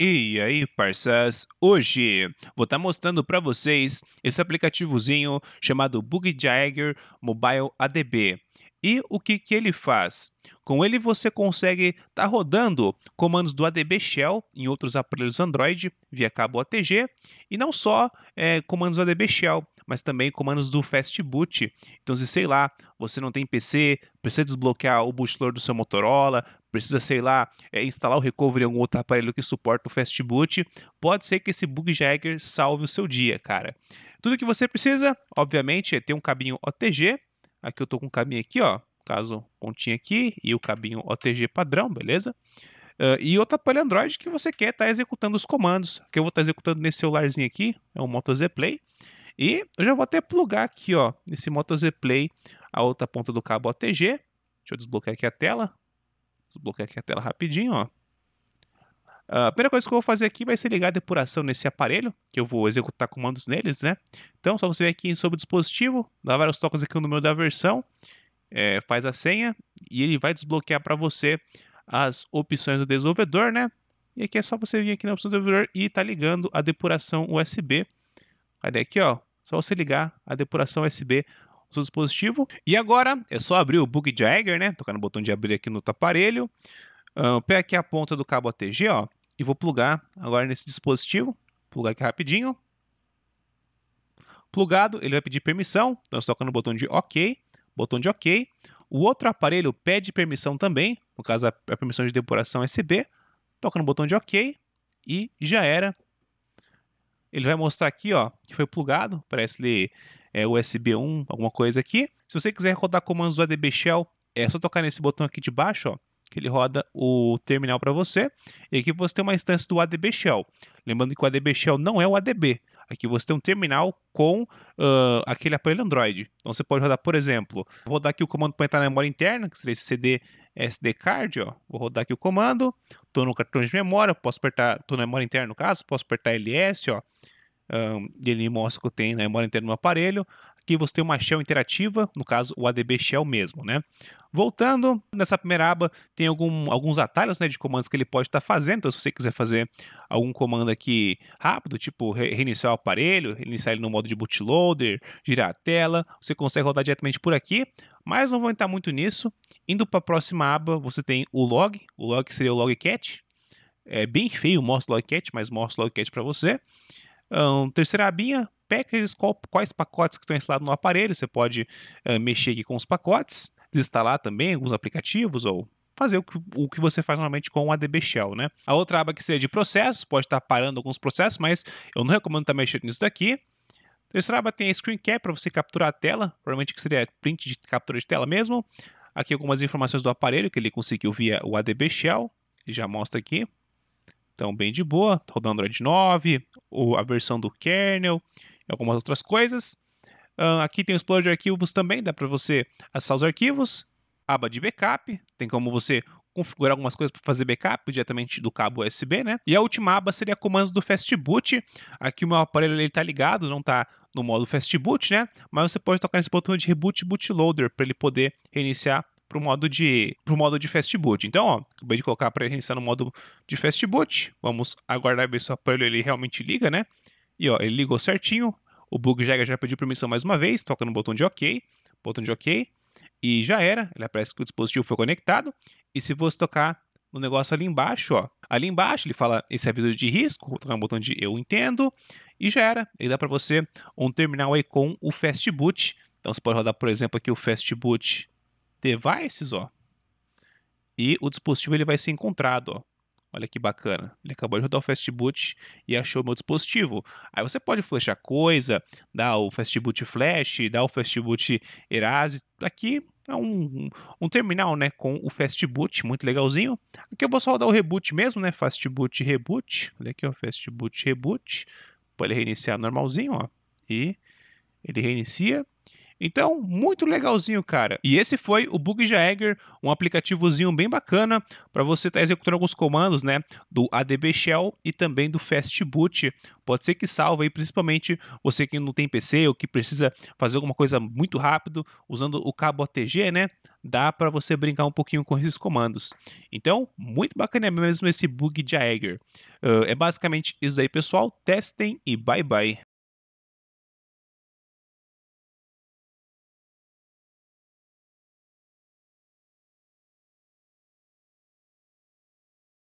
E aí, parças? Hoje vou estar tá mostrando para vocês esse aplicativozinho chamado Bug Jagger Mobile ADB. E o que, que ele faz? Com ele você consegue estar tá rodando comandos do ADB Shell em outros aparelhos Android via cabo ATG e não só é, comandos do ADB Shell, mas também comandos do Fastboot. Então, se sei lá, você não tem PC, precisa desbloquear o bootloader do seu Motorola, precisa, sei lá, é, instalar o recovery em algum outro aparelho que suporta o fast boot, pode ser que esse bug jagger salve o seu dia, cara. Tudo que você precisa, obviamente, é ter um cabinho OTG. Aqui eu tô com um cabinho aqui, ó, caso pontinha aqui e o cabinho OTG padrão, beleza? Uh, e outro aparelho Android que você quer estar tá executando os comandos, que eu vou estar tá executando nesse celularzinho aqui, é um Moto Z Play. E eu já vou até plugar aqui, ó, nesse Moto Z Play, a outra ponta do cabo OTG. Deixa eu desbloquear aqui a tela desbloquear aqui a tela rapidinho, ó. A primeira coisa que eu vou fazer aqui vai ser ligar a depuração nesse aparelho, que eu vou executar comandos neles, né? Então, só você vir aqui em sobre o dispositivo, dá vários toques aqui no número da versão, é, faz a senha e ele vai desbloquear para você as opções do desenvolvedor, né? E aqui é só você vir aqui na opção do desenvolvedor e tá ligando a depuração USB. Olha aqui, ó? Só você ligar a depuração USB seu dispositivo. E agora é só abrir o Bug Jagger, né? Tocar no botão de abrir aqui no outro aparelho. Uh, pego aqui a ponta do cabo ATG, ó, e vou plugar agora nesse dispositivo. Plugar aqui rapidinho. Plugado, ele vai pedir permissão. Então, você toca no botão de OK, botão de OK. O outro aparelho pede permissão também, no caso a permissão de depuração é SB. Toca no botão de OK e já era. Ele vai mostrar aqui, ó, que foi plugado Parece SD é, USB 1, alguma coisa aqui. Se você quiser rodar comandos do ADB Shell, é só tocar nesse botão aqui de baixo, ó, que ele roda o terminal para você. E aqui você tem uma instância do ADB Shell. Lembrando que o ADB Shell não é o ADB, Aqui você tem um terminal com uh, aquele aparelho Android. Então você pode rodar, por exemplo, vou rodar aqui o comando para entrar na memória interna, que seria esse CD SD card, ó. Vou rodar aqui o comando, estou no cartão de memória, posso apertar, estou na memória interna no caso, posso apertar LS, ó. Um, ele me mostra que eu tenho na memória interna no aparelho que você tem uma shell interativa, no caso o ADB shell mesmo, né? Voltando, nessa primeira aba tem algum, alguns atalhos né, de comandos que ele pode estar tá fazendo, então se você quiser fazer algum comando aqui rápido, tipo reiniciar o aparelho, reiniciar ele no modo de bootloader, girar a tela, você consegue rodar diretamente por aqui, mas não vou entrar muito nisso. Indo para a próxima aba, você tem o log, o log seria o logcat, é bem feio, mostra o logcat, mas mostra o logcat para você. Um, terceira abinha, Packages, qual, quais pacotes que estão instalados no aparelho. Você pode uh, mexer aqui com os pacotes, desinstalar também alguns aplicativos ou fazer o que, o que você faz normalmente com o ADB Shell, né? A outra aba que seria de processos, pode estar parando alguns processos, mas eu não recomendo estar mexendo nisso daqui. A terceira aba tem a Screen Cap para você capturar a tela, provavelmente que seria print de captura de tela mesmo. Aqui algumas informações do aparelho que ele conseguiu via o ADB Shell, ele já mostra aqui. Então, bem de boa, rodando Android 9, a versão do kernel, e algumas outras coisas. Uh, aqui tem o Explorer de arquivos também, dá para você acessar os arquivos. Aba de backup, tem como você configurar algumas coisas para fazer backup diretamente do cabo USB, né? E a última aba seria comandos do Fastboot. Aqui o meu aparelho está ligado, não está no modo Fastboot, né? Mas você pode tocar nesse botão de Reboot Bootloader para ele poder reiniciar para o modo de pro modo de fastboot. Então, ó, acabei de colocar para reiniciar no modo de fastboot. Vamos aguardar ver se o aparelho ele realmente liga, né? E ó, ele ligou certinho. O bug Jagger já pediu permissão mais uma vez, toca no botão de OK, botão de OK, e já era. Ele aparece que o dispositivo foi conectado. E se você tocar no negócio ali embaixo, ó, ali embaixo ele fala esse é aviso de risco, vou tocar no botão de eu entendo, e já era. Ele dá para você um terminal aí com o Fast Boot. Então você pode rodar, por exemplo, aqui o Fast Boot Devices, ó. E o dispositivo ele vai ser encontrado, ó. Olha que bacana. Ele acabou de rodar o fastboot e achou meu dispositivo. Aí você pode flechar coisa, dar o fastboot flash, dar o fastboot erase. Aqui é um, um, terminal, né, com o fastboot, muito legalzinho. Aqui eu vou só rodar o reboot mesmo, né, fastboot reboot. Olha aqui, o fastboot reboot. Pode reiniciar normalzinho, ó. E ele reinicia. Então, muito legalzinho, cara. E esse foi o Bug Jaeger, um aplicativozinho bem bacana para você estar tá executando alguns comandos, né, do ADB Shell e também do fastboot Pode ser que salve aí, principalmente você que não tem PC ou que precisa fazer alguma coisa muito rápido usando o cabo ATG, né? Dá para você brincar um pouquinho com esses comandos. Então, muito bacana mesmo esse Bug Jaeger. Uh, é basicamente isso aí, pessoal. Testem e bye bye.